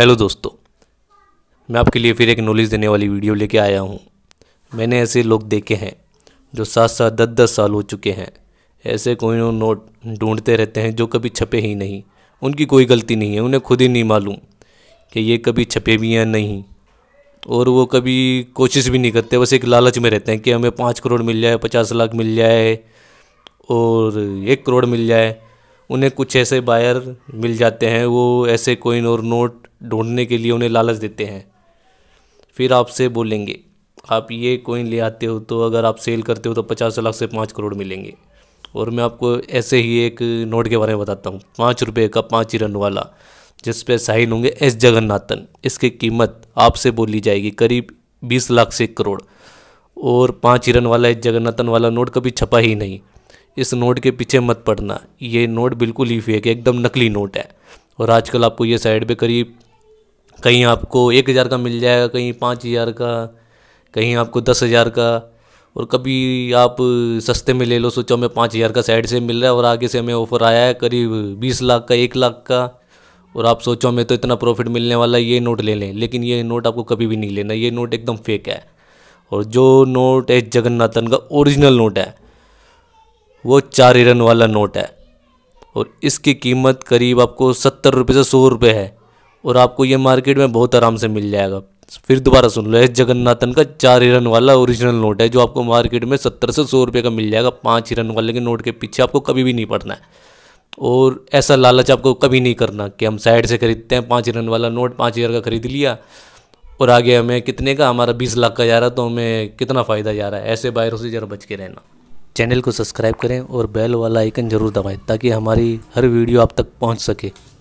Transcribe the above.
hello दोस्तों मैं आपके लिए फिर एक नॉलेज देने वाली वीडियो लेके आया हूँ मैंने ऐसे लोग देखे हैं जो साथ साथ दस दस साल हो चुके हैं ऐसे कोई नोट ढूंढते रहते हैं जो कभी छपे ही नहीं उनकी कोई गलती नहीं है उन्हें खुद ही नहीं मालूम कि ये कभी छपे भी हैं नहीं और वो कभी कोशिश भी नहीं करते बस एक लालच में रहते हैं कि हमें पाँच करोड़ मिल जाए पचास लाख मिल जाए और एक करोड़ मिल जाए उन्हें कुछ ऐसे बायर मिल जाते हैं वो ऐसे कोइन और नोट ढूंढने के लिए उन्हें लालच देते हैं फिर आपसे बोलेंगे आप ये कोइन ले आते हो तो अगर आप सेल करते हो तो पचास लाख से पाँच करोड़ मिलेंगे और मैं आपको ऐसे ही एक नोट के बारे में बताता हूँ पाँच रुपये का पाँच रन वाला जिस पे साइन होंगे एस जगन्नाथन इसकी कीमत आपसे बोली जाएगी करीब बीस लाख से एक करोड़ और पाँच रन वाला एस जगन्नाथन वाला नोट कभी छपा ही नहीं इस नोट के पीछे मत पड़ना ये नोट बिल्कुल ही फेक है एकदम नकली नोट है और आजकल आपको ये साइड पर करीब कहीं आपको एक हज़ार का मिल जाएगा कहीं पाँच हज़ार का कहीं आपको दस हज़ार का और कभी आप सस्ते में ले लो सोचो हमें पाँच हज़ार का साइड से मिल रहा है और आगे से हमें ऑफ़र आया है करीब बीस लाख का एक लाख का और आप सोचो हमें तो इतना प्रॉफिट मिलने वाला है ये नोट ले लें लेकिन ये नोट आपको कभी भी नहीं लेना ये नोट एकदम फेक है और जो नोट एच जगन्नाथन का ओरिजिनल नोट है वो चार हिरन वाला नोट है और इसकी कीमत करीब आपको सत्तर रुपये से सौ रुपये है और आपको ये मार्केट में बहुत आराम से मिल जाएगा फिर दोबारा सुन लो एस जगन्नाथन का चार हिरन वाला ओरिजिनल नोट है जो आपको मार्केट में सत्तर से सौ रुपये का मिल जाएगा पाँच हिरन वाले के नोट के पीछे आपको कभी भी नहीं पड़ना है और ऐसा लालच आपको कभी नहीं करना कि हम साइड से खरीदते हैं पाँच हिरन वाला नोट पाँच हज़ार का ख़रीद लिया और आगे हमें कितने का हमारा बीस लाख का जा रहा तो हमें कितना फ़ायदा जा रहा है ऐसे बायरों से ज़रा बच के रहना चैनल को सब्सक्राइब करें और बेल वाला आइकन ज़रूर दबाएं ताकि हमारी हर वीडियो आप तक पहुंच सके